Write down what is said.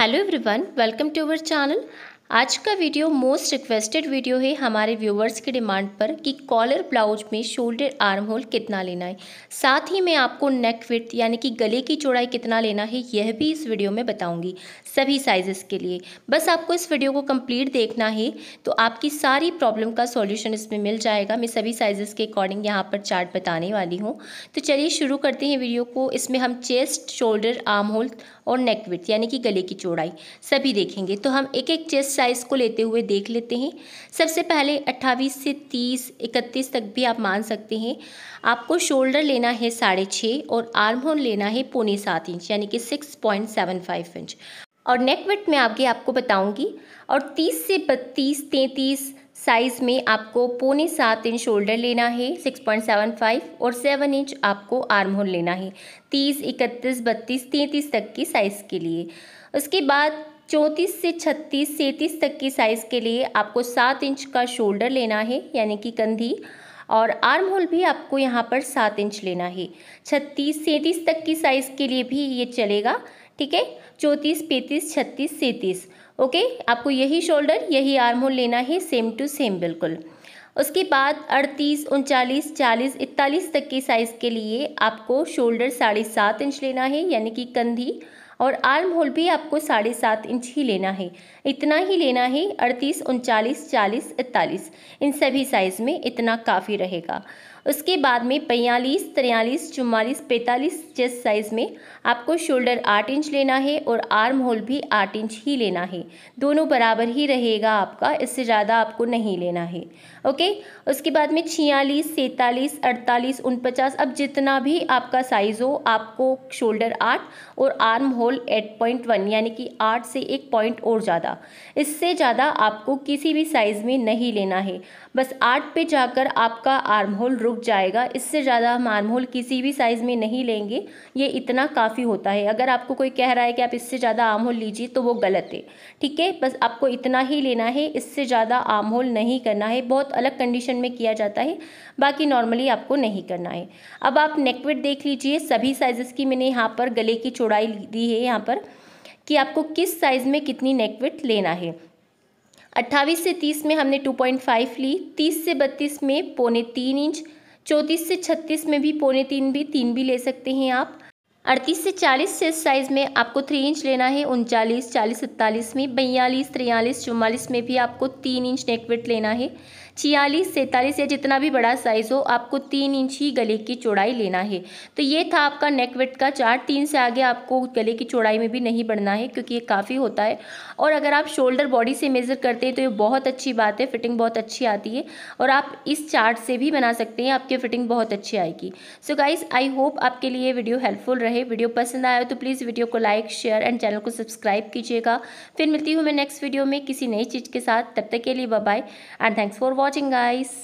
Hello everyone, welcome to our channel. आज का video most requested video है हमारे व्यूवर्स की डिमांड पर कि कॉलर ब्लाउज में शोल्डर आर्म होल कितना लेना है साथ ही मैं आपको नेक विथ यानी कि गले की चौड़ाई कितना लेना है यह भी इस वीडियो में बताऊंगी सभी साइजेस के लिए बस आपको इस वीडियो को कंप्लीट देखना है तो आपकी सारी प्रॉब्लम का सॉल्यूशन इसमें मिल जाएगा मैं सभी साइजेस के अकॉर्डिंग यहाँ पर चार्ट बताने वाली हूँ तो चलिए शुरू करते हैं वीडियो को इसमें हम चेस्ट शोल्डर आर्म होल और नेक विथ यानी कि गले की चौड़ाई सभी देखेंगे तो हम एक एक चेस्ट साइज़ को लेते हुए देख लेते हैं सबसे पहले 28 से 30, 31 तक भी आप मान सकते हैं आपको शोल्डर लेना है साढ़े छः और आर्म होल लेना है पौने सात इंच यानी कि 6.75 इंच और नेक वेट में आगे आपको बताऊंगी और 30 से 32, 33 साइज़ में आपको पौने सात इंच शोल्डर लेना है 6.75 और 7 इंच आपको आर्म होल लेना है 30, 31, 32, 33 तक की साइज़ के लिए उसके बाद चौंतीस से छत्तीस सैंतीस तक की साइज़ के लिए आपको सात इंच का शोल्डर लेना है यानी कि कंधी और आर्म होल भी आपको यहाँ पर सात इंच लेना है छत्तीस सैंतीस तक की साइज़ के लिए भी ये चलेगा ठीक है चौंतीस पैंतीस छत्तीस सैंतीस ओके आपको यही शोल्डर यही आर्म होल लेना है सेम टू सेम बिल्कुल उसके बाद अड़तीस उनचालीस चालीस इकतालीस तक की साइज़ के लिए आपको शोल्डर साढ़े सात इंच लेना है यानी कि कंधी और आर्म होल भी आपको साढ़े सात इंच ही लेना है इतना ही लेना है अड़तीस उनचालीस चालीस इकतालीस इन सभी साइज़ में इतना काफ़ी रहेगा उसके बाद में पैंतालीस तिरयालीस चुमालीस पैंतालीस चेस्ट साइज़ में आपको शोल्डर आठ इंच लेना है और आर्म होल भी आठ इंच ही लेना है दोनों बराबर ही रहेगा आपका इससे ज़्यादा आपको नहीं लेना है ओके उसके बाद में छियालीस सैंतालीस अड़तालीस उनपचास अब जितना भी आपका साइज़ हो आपको शोल्डर आठ और armhole eight point one यानी कि आठ से एक पॉइंट और ज़्यादा इससे ज़्यादा आपको किसी भी साइज़ में नहीं लेना है बस आठ पे जाकर आपका आर्म होल रुक जाएगा इससे ज़्यादा हम आर्म होल किसी भी साइज़ में नहीं लेंगे ये इतना काफ़ी होता है अगर आपको कोई कह रहा है कि आप इससे ज़्यादा आर्म होल लीजिए तो वो गलत है ठीक है बस आपको इतना ही लेना है इससे ज़्यादा आर्म होल नहीं करना है बहुत अलग कंडीशन में किया जाता है बाकी नॉर्मली आपको नहीं करना है अब आप नेकवेट देख लीजिए सभी साइज़ की मैंने यहाँ पर गले की चौड़ाई दी है यहाँ पर कि आपको किस साइज़ में कितनी नेकवेट लेना है 28 से 30 में हमने 2.5 ली 30 से 32 में पौने तीन इंच चौंतीस से छत्तीस में भी पौने तीन भी तीन भी ले सकते हैं आप अड़तीस से चालीस से साइज़ में आपको थ्री इंच लेना है उनचालीस चालीस सत्तालीस में बयालीस तिरयालीस चौवालीस में भी आपको तीन इंच नेकवेट लेना है छियालीस सैंतालीस या जितना भी बड़ा साइज़ हो आपको तीन इंच ही गले की चौड़ाई लेना है तो ये था आपका नेकविट का चार्ट तीन से आगे आपको गले की चौड़ाई में भी नहीं बढ़ना है क्योंकि ये काफ़ी होता है और अगर आप शोल्डर बॉडी से मेज़र करते हैं तो ये बहुत अच्छी बात है फिटिंग बहुत अच्छी आती है और आप इस चार्ट से भी बना सकते हैं आपकी फिटिंग बहुत अच्छी आएगी सो गाइज़ आई होप आपके लिए वीडियो हेल्पफुल रहे रहे वीडियो पसंद आया तो प्लीज़ वीडियो को लाइक शेयर एंड चैनल को सब्सक्राइब कीजिएगा फिर मिलती हूँ मैं नेक्स्ट वीडियो में किसी नई चीज़ के साथ तब तक के लिए bye and thanks for watching guys